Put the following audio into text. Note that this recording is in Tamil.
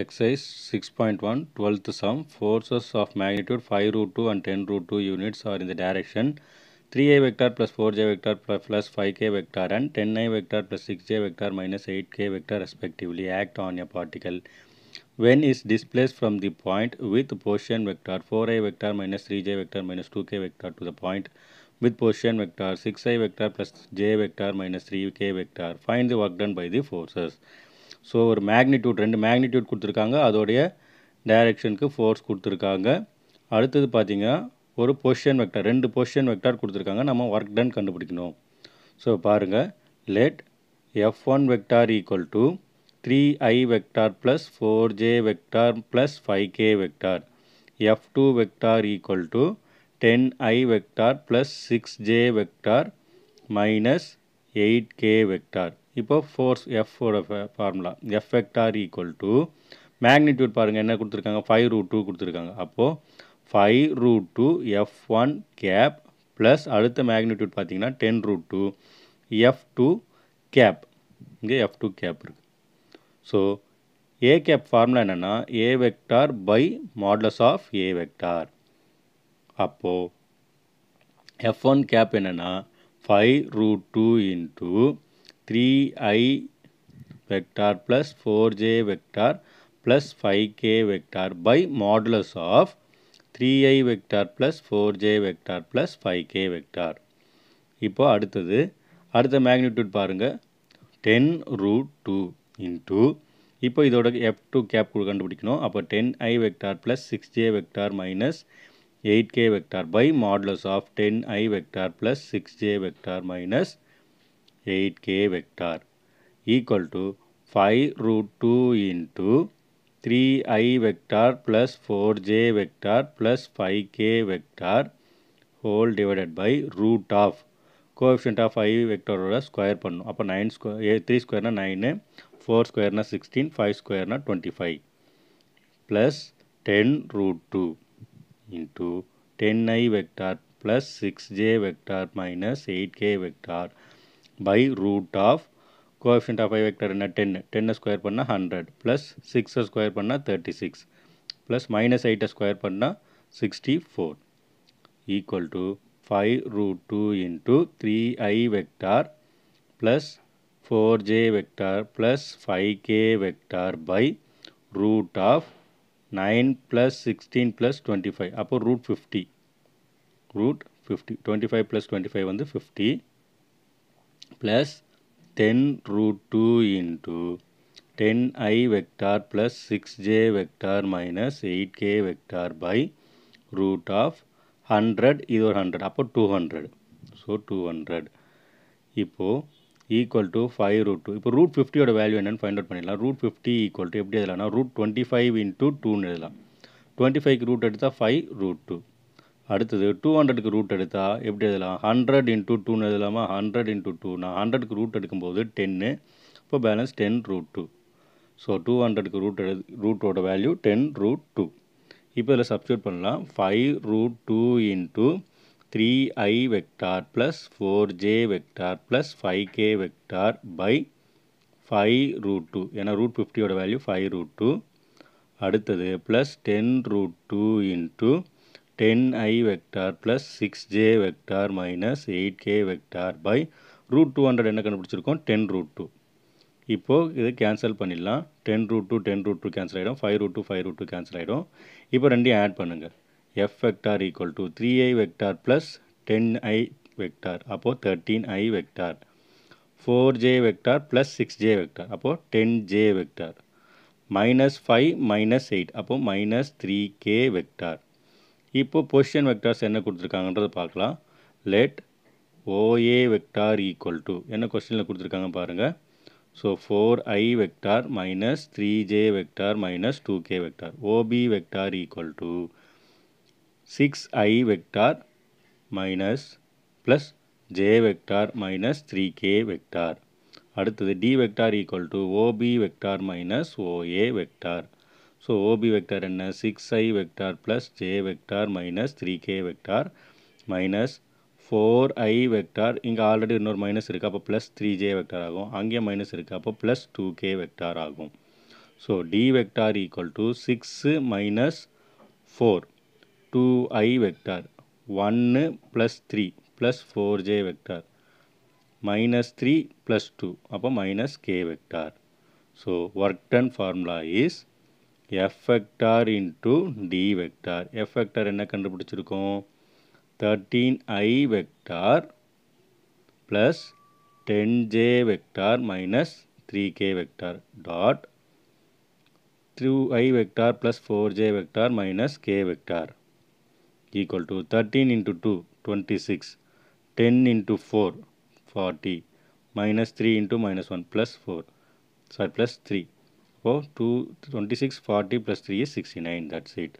Exercise 6.1 12th sum forces of magnitude 5 root 2 and 10 root 2 units are in the direction 3i vector plus 4j vector plus 5k vector and 10i vector plus 6j vector minus 8k vector respectively act on a particle when is displaced from the point with position vector 4i vector minus 3j vector minus 2k vector to the point with position vector 6i vector plus j vector minus 3k vector. Find the work done by the forces. So ஒரு மேக்னிடியூட் ரெண்டு மேக்னிடியூட் கொடுத்துருக்காங்க அதோடைய டைரெக்ஷனுக்கு ஃபோர்ஸ் கொடுத்துருக்காங்க அடுத்தது பார்த்திங்கன்னா ஒரு பொஷன் வெக்டர் ரெண்டு பொஷன் வெக்டர் கொடுத்துருக்காங்க நம்ம ஒர்க் டன் கண்டுபிடிக்கணும் ஸோ பாருங்கள் let F one vector equal to three I vector plus four J vector plus five K vector F two vector equal to ten I vector plus six J vector minus eight K vector இப்போ ஃபோர்ஸ் எஃபோட formula F equal to magnitude பாருங்கள் என்ன கொடுத்துருக்காங்க ஃபைவ் ரூட் டூ கொடுத்துருக்காங்க அப்போது five root two F one cap plus அடுத்த மேக்னிடியூட் பார்த்தீங்கன்னா ten root two F two cap இங்கே எஃப் டூ கேப் இருக்குது ஸோ ஏ கேப் ஃபார்முலா என்னென்னா A vector by modulus of A vector அப்போது எஃப் ஒன் கேப் என்னென்னா five root two into three I vector plus four J vector plus five K vector by modulus of three I vector plus four J vector plus five K vector இப்போ அடுத்தது அடுத்த மேக்னிடியூட் பாருங்கள் டென் ரூட் டூ இன்ட்டு இப்போ இதோட எஃப் டூ கேப் கண்டுபிடிக்கணும் அப்போ ten I vector plus six J vector minus eight K vector by modulus of ten I vector plus six J vector minus eight K vector equal to five root two into three I vector plus four J vector plus five K vector whole divided by root of coefficient of I vector square पड़ो अब नयन स्कोय थ्री स्कोयरन नयन फोर स्कोयरन सिक्सटीन फाइव स्कोयरन twenty five plus ten root two into ten I vector plus six J vector minus eight K vector by root of coefficient of I vector என்ன டென் டென்னை ஸ்கொயர் பண்ணால் ஹண்ட்ரட் ப்ளஸ் சிக்ஸை ஸ்கொயர் பண்ணால் தேர்ட்டி சிக்ஸ் ப்ளஸ் மைனஸ் எயிட்டை ஸ்கொயர் பண்ணால் sixty four equal to five root two into three I vector plus four J vector plus five K vector by root of nine plus sixteen plus twenty five அப்போ root fifty root fifty twenty five plus twenty five வந்து fifty plus ten root two into ten I vector plus six J vector minus eight K vector by root of hundred இது ஒரு ஹண்ட்ரட் அப்போ two hundred so two hundred இப்போது equal to five root two இப்போ ரூட் ஃபிஃப்டியோட வேல்யூ என்னென்னு ஃபைண்ட் அவுட் பண்ணிடலாம் ரூட் ஃபிஃப்டி ஈக்குவல் டு எப்படி எழுதலாம்னா ரூட் டுவெண்ட்டி ஃபைவ் இன்ட்டு டூன்னு எழுதலாம் டுவெண்ட்டி ஃபைவ்க்கு ரூட் எடுத்தால் ஃபைவ் ரூட் டூ அடுத்தது டூ ஹண்ட்ரடுக்கு ரூட் எடுத்தால் எப்படி எழுதலாம் ஹண்ட்ரட் இன்ட்டு டூன்னு எழுதலாமா ஹண்ட்ரட் இன்ட்டு டூ நான் ஹண்ட்ரடுக்கு ரூட் எடுக்கும்போது டென்னு இப்போ balance ten root two so two ஹண்ட்ரடுக்கு ரூட் எடு ரூட்டோட வேல்யூ டென் ரூட் டூ இப்போ இதில் சப்ஸ்டியூட் பண்ணலாம் five root two into three I vector plus four J vector plus five K vector by five root two ஏன்னா ரூட் ஃபிஃப்டியோட வேல்யூ ஃபைவ் ரூட் டூ அடுத்தது plus ten root two into ten I vector plus six J vector minus eight K vector by root two hundred என்ன கண்டுபிடிச்சிருக்கோம் டென் ரூட் டூ இப்போது இது கேன்சல் பண்ணிடலாம் ten root two ten root two cancel ஆகிடும் five root two five root two cancel ஆகிடும் இப்போ ரெண்டையும் ஆட் பண்ணுங்கள் F vector equal to three I vector plus ten I vector அப்போது thirteen I vector four J vector plus six J vector அப்போது ten J vector minus five minus eight அப்போது மைனஸ் த்ரீ கே வெக்டார் இப்போ பொசிஷன் வெக்டார்ஸ் என்ன கொடுத்துருக்காங்கன்றதை பார்க்கலாம் let OA vector equal to என்ன கொஸ்டினில் கொடுத்துருக்காங்க பாருங்கள் so four I vector minus three J vector minus two K vector OB vector equal to six I vector minus plus J vector minus three K vector அடுத்தது D vector equal to OB vector minus OA vector so OB vector என்ன six I vector plus J vector minus three K vector minus four I vector இங்கே ஆல்ரெடி இன்னொரு மைனஸ் இருக்குது அப்போ ப்ளஸ் த்ரீ ஜே வெக்டார் ஆகும் அங்கே மைனஸ் இருக்குது அப்போ ப்ளஸ் டூ கே வெக்டார் ஆகும் so D vector equal to six minus four two I vector ஒன்று plus three plus four J vector minus three plus two அப்போ minus K vector so work done formula is F F vector into D vector F vector कैपिटीर thirteen I vector plus ten J vector minus three K vector dot three I vector plus four J vector मैनस्े vector equal to तटीन into two twenty six ten into four forty minus three into minus plus four sorry plus three So 2, 26, 40 plus 3 is 69. That's it.